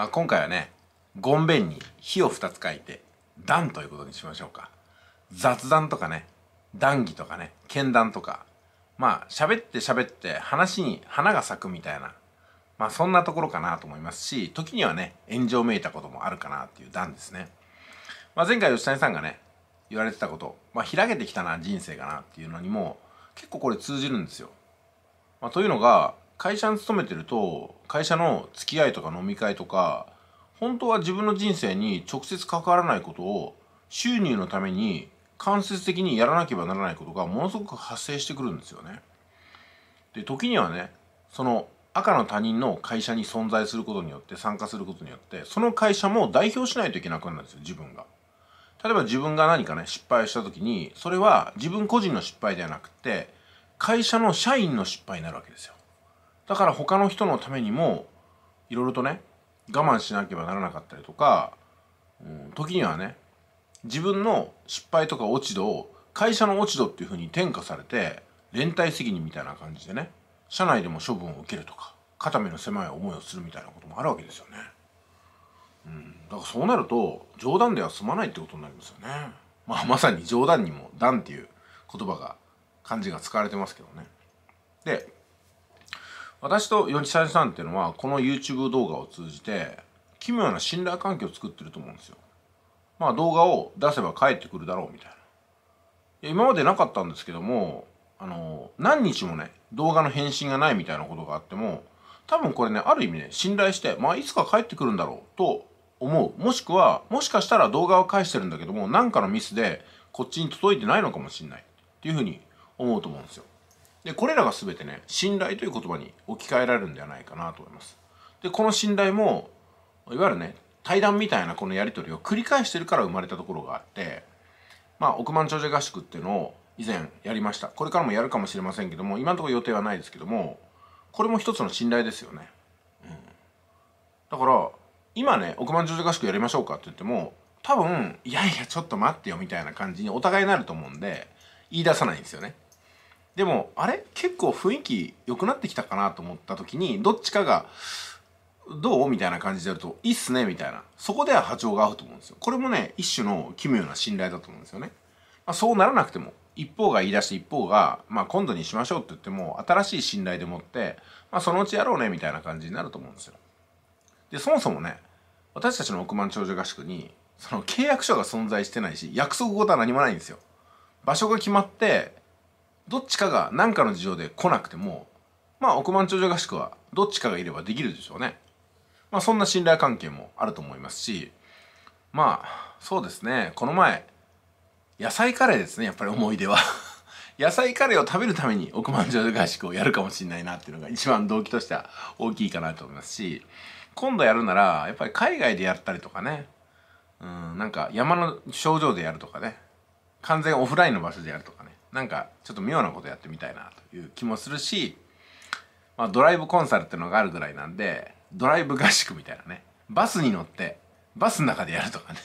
まあ、今回はねごんべんに火を2つ書いて段ということにしましょうか雑談とかね談義とかね剣談とかまあ喋って喋って話に花が咲くみたいなまあそんなところかなと思いますし時にはね炎上めいたこともあるかなっていう段ですね、まあ、前回吉谷さんがね言われてたこと、まあ、開けてきたな人生かなっていうのにも結構これ通じるんですよ、まあ、というのが会社に勤めてると会社の付き合いとか飲み会とか本当は自分の人生に直接関わらないことを収入のために間接的にやらなければならないことがものすごく発生してくるんですよね。で時にはねその赤の他人の会社に存在することによって参加することによってその会社も代表しないといけなくなるんですよ自分が。例えば自分が何かね失敗した時にそれは自分個人の失敗ではなくて会社の社員の失敗になるわけですよ。だから他の人のためにもいろいろとね我慢しなければならなかったりとか、うん、時にはね自分の失敗とか落ち度を会社の落ち度っていうふうに転嫁されて連帯責任みたいな感じでね社内でも処分を受けるとか肩身の狭い思いをするみたいなこともあるわけですよね。うん、だからそうなると冗談では済まないってことになりますよね。まあまさに冗談にも「談」っていう言葉が漢字が使われてますけどね。で私とヨりささんっていうのはこの YouTube 動画を通じて奇妙な信頼関係を作ってると思うんですよまあ動画を出せば帰ってくるだろうみたいない今までなかったんですけどもあの何日もね動画の返信がないみたいなことがあっても多分これねある意味ね信頼してまあいつか帰ってくるんだろうと思うもしくはもしかしたら動画を返してるんだけども何かのミスでこっちに届いてないのかもしんないっていうふうに思うと思うんですよでこれらが全てね信頼という言葉に置き換えられるんではないかなと思いますでこの信頼もいわゆるね対談みたいなこのやり取りを繰り返してるから生まれたところがあってまあ億万長者合宿っていうのを以前やりましたこれからもやるかもしれませんけども今のところ予定はないですけどもこれも一つの信頼ですよね、うん、だから今ね億万長者合宿やりましょうかって言っても多分いやいやちょっと待ってよみたいな感じにお互いになると思うんで言い出さないんですよねでもあれ結構雰囲気良くなってきたかなと思った時にどっちかが「どう?」みたいな感じでやると「いいっすね」みたいなそこでは波長が合うと思うんですよこれもね一種の奇妙な信頼だと思うんですよね、まあ、そうならなくても一方が言い出して一方が、まあ、今度にしましょうって言っても新しい信頼でもって、まあ、そのうちやろうねみたいな感じになると思うんですよでそもそもね私たちの億万長者合宿にその契約書が存在してないし約束事は何もないんですよ場所が決まってどっちかが何かの事情で来なくてもまあ億万長者合宿はどっちかがいればできるでしょうね。まあそんな信頼関係もあると思いますしまあそうですねこの前野菜カレーですねやっぱり思い出は 野菜カレーを食べるために億万長者合宿をやるかもしれないなっていうのが一番動機としては大きいかなと思いますし今度やるならやっぱり海外でやったりとかねうんなんか山の症状でやるとかね完全オフラインの場所でやるとかねなんかちょっと妙なことやってみたいなという気もするし、まあ、ドライブコンサルっていうのがあるぐらいなんでドライブ合宿みたいなねバスに乗ってバスの中でやるとかね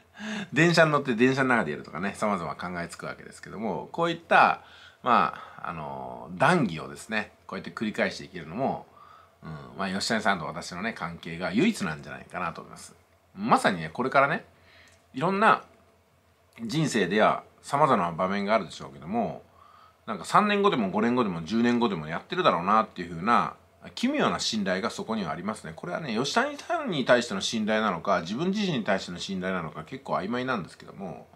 電車に乗って電車の中でやるとかねさまざま考えつくわけですけどもこういったまああの談義をですねこうやって繰り返していけるのも、うんまあ、吉谷さんと私のね関係が唯一なんじゃないかなと思います。まさにねこれからねいろんな人生ではさまざまな場面があるでしょうけどもなんか3年後でも5年後でも10年後でもやってるだろうなっていうふうな奇妙な信頼がそこにはありますね。これはね吉谷さんに対しての信頼なのか自分自身に対しての信頼なのか結構曖昧なんですけども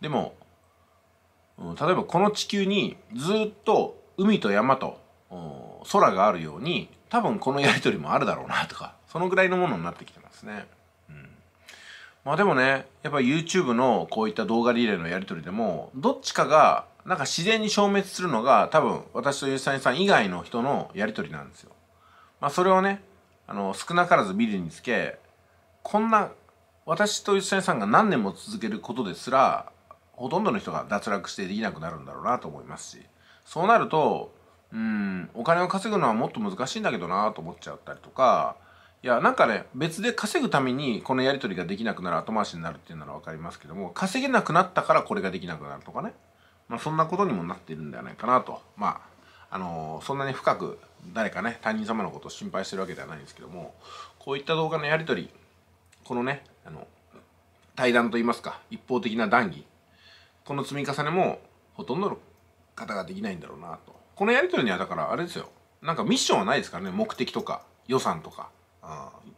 でもうん、例えばこの地球にずっと海と山と空があるように多分このやり取りもあるだろうなとかそのぐらいのものになってきてますね。うんまあでもねやっぱ YouTube のこういった動画リレーのやり取りでもどっちかがなんか自然に消滅するのが多分私と吉谷さん以外の人のやり取りなんですよ。まあそれをねあの少なからずビルにつけこんな私と吉谷さんが何年も続けることですらほとんどの人が脱落してできなくなるんだろうなと思いますしそうなるとうんお金を稼ぐのはもっと難しいんだけどなと思っちゃったりとかいやなんかね別で稼ぐためにこのやり取りができなくなる後回しになるっていうなら分かりますけども稼げなくなったからこれができなくなるとかね、まあ、そんなことにもなっているんではないかなとまああのー、そんなに深く誰かね他人様のことを心配してるわけではないんですけどもこういった動画のやり取りこのねあの対談といいますか一方的な談義この積み重ねもほとんどの方ができないんだろうなとこのやり取りにはだからあれですよなんかミッションはないですからね目的とか予算とか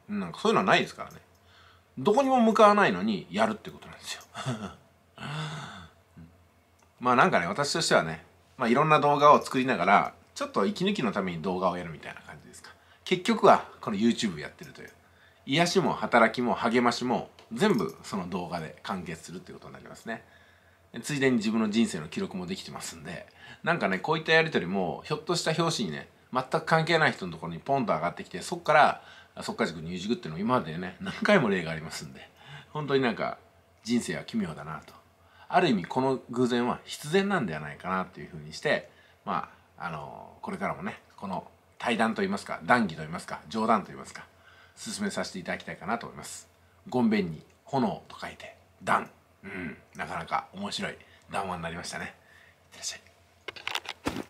うん、なんかそういうのはないですからねどこにも向かわないのにやるってことなんですよ まあなんかね私としてはね、まあ、いろんな動画を作りながらちょっと息抜きのために動画をやるみたいな感じですか結局はこの YouTube やってるという癒しも働きも励ましも全部その動画で完結するってことになりますねついでに自分の人生の記録もできてますんでなんかねこういったやり取りもひょっとした表紙にね全く関係ない人のところにポンと上がってきてそこから即価塾入塾っていうのも今までね何回も例がありますんで本当になんか人生は奇妙だなとある意味この偶然は必然なんではないかなというふうにしてまああのこれからもねこの対談といいますか談義といいますか冗談といいますか進めさせていただきたいかなと思います。ごんべんに炎と書いて談うんなかなか面白い談話になりましたね。いってらっしゃい。